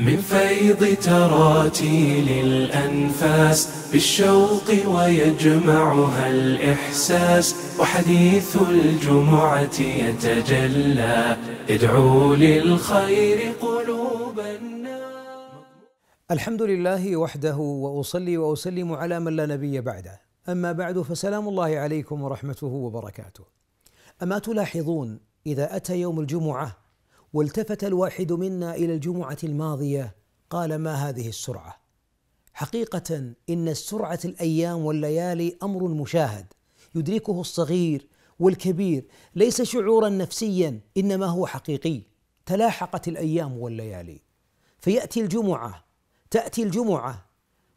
من فيض تراتيل الأنفاس بالشوق ويجمعها الإحساس وحديث الجمعة يتجلى ادعوا للخير قلوب الناس الحمد لله وحده وأصلي وأسلم على من لا نبي بعده أما بعد فسلام الله عليكم ورحمته وبركاته أما تلاحظون إذا أتى يوم الجمعة والتفت الواحد منا الى الجمعه الماضيه قال ما هذه السرعه حقيقه ان السرعه الايام والليالي امر مشاهد يدركه الصغير والكبير ليس شعورا نفسيا انما هو حقيقي تلاحقت الايام والليالي فياتي الجمعه تاتي الجمعه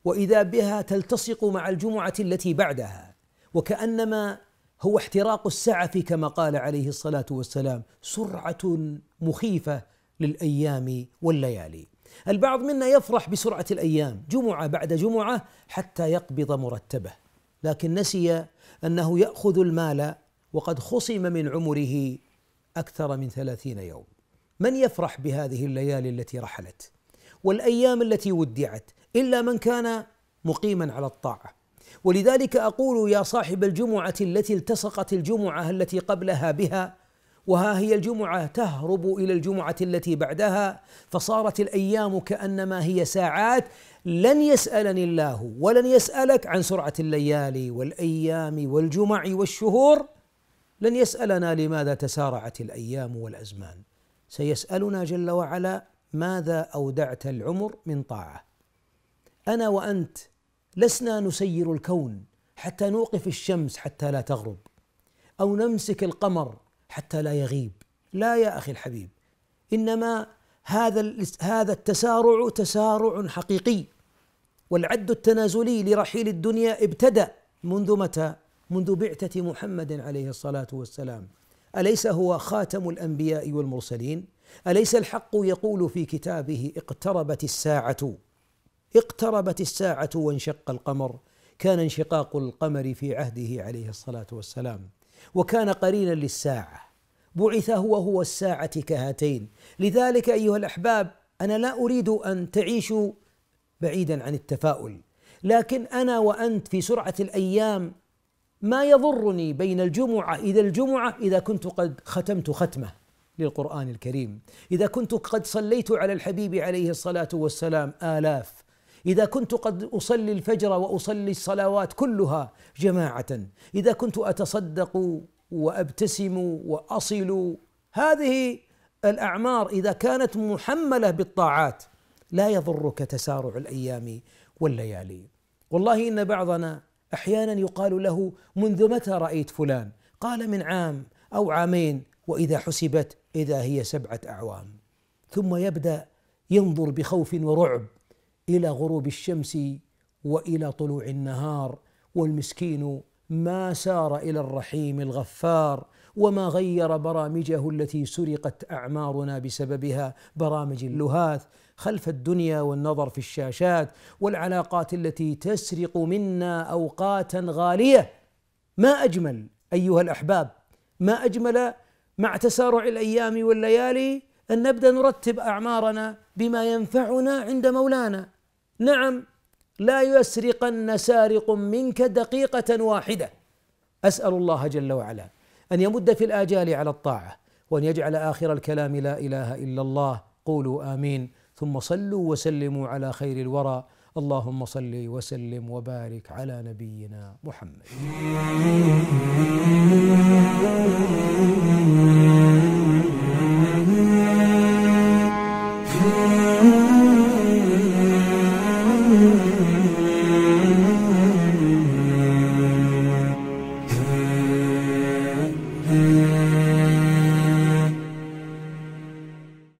واذا بها تلتصق مع الجمعه التي بعدها وكانما هو احتراق في كما قال عليه الصلاه والسلام سرعه مخيفه للايام والليالي البعض منا يفرح بسرعه الايام جمعه بعد جمعه حتى يقبض مرتبه لكن نسي انه ياخذ المال وقد خصم من عمره اكثر من ثلاثين يوم من يفرح بهذه الليالي التي رحلت والايام التي ودعت الا من كان مقيما على الطاعه ولذلك اقول يا صاحب الجمعه التي التصقت الجمعه التي قبلها بها وها هي الجمعه تهرب الى الجمعه التي بعدها فصارت الايام كانما هي ساعات لن يسالني الله ولن يسالك عن سرعه الليالي والايام والجمع والشهور لن يسالنا لماذا تسارعت الايام والازمان سيسالنا جل وعلا ماذا اودعت العمر من طاعه انا وانت لسنا نسير الكون حتى نوقف الشمس حتى لا تغرب او نمسك القمر حتى لا يغيب لا يا اخي الحبيب انما هذا هذا التسارع تسارع حقيقي والعد التنازلي لرحيل الدنيا ابتدأ منذ متى؟ منذ بعثة محمد عليه الصلاة والسلام أليس هو خاتم الأنبياء والمرسلين؟ أليس الحق يقول في كتابه اقتربت الساعة اقتربت الساعة وانشق القمر كان انشقاق القمر في عهده عليه الصلاة والسلام وكان قرينا للساعة بعث هو هو الساعة كهاتين لذلك أيها الأحباب أنا لا أريد أن تعيشوا بعيدا عن التفاؤل لكن أنا وأنت في سرعة الأيام ما يضرني بين الجمعة إذا الجمعة إذا كنت قد ختمت ختمة للقرآن الكريم إذا كنت قد صليت على الحبيب عليه الصلاة والسلام آلاف إذا كنت قد أصلي الفجر وأصلي الصلوات كلها جماعة إذا كنت أتصدق وأبتسم وأصل هذه الأعمار إذا كانت محملة بالطاعات لا يضرك تسارع الأيام والليالي والله إن بعضنا أحيانا يقال له منذ متى رأيت فلان قال من عام أو عامين وإذا حسبت إذا هي سبعة أعوام ثم يبدأ ينظر بخوف ورعب الى غروب الشمس والى طلوع النهار والمسكين ما سار الى الرحيم الغفار وما غير برامجه التي سرقت اعمارنا بسببها برامج اللهاث خلف الدنيا والنظر في الشاشات والعلاقات التي تسرق منا اوقاتا غاليه ما اجمل ايها الاحباب ما اجمل مع تسارع الايام والليالي أن نبدأ نرتب أعمارنا بما ينفعنا عند مولانا نعم لا يسرقن سارق منك دقيقة واحدة أسأل الله جل وعلا أن يمد في الآجال على الطاعة وأن يجعل آخر الكلام لا إله إلا الله قولوا آمين ثم صلوا وسلموا على خير الورى اللهم صل وسلم وبارك على نبينا محمد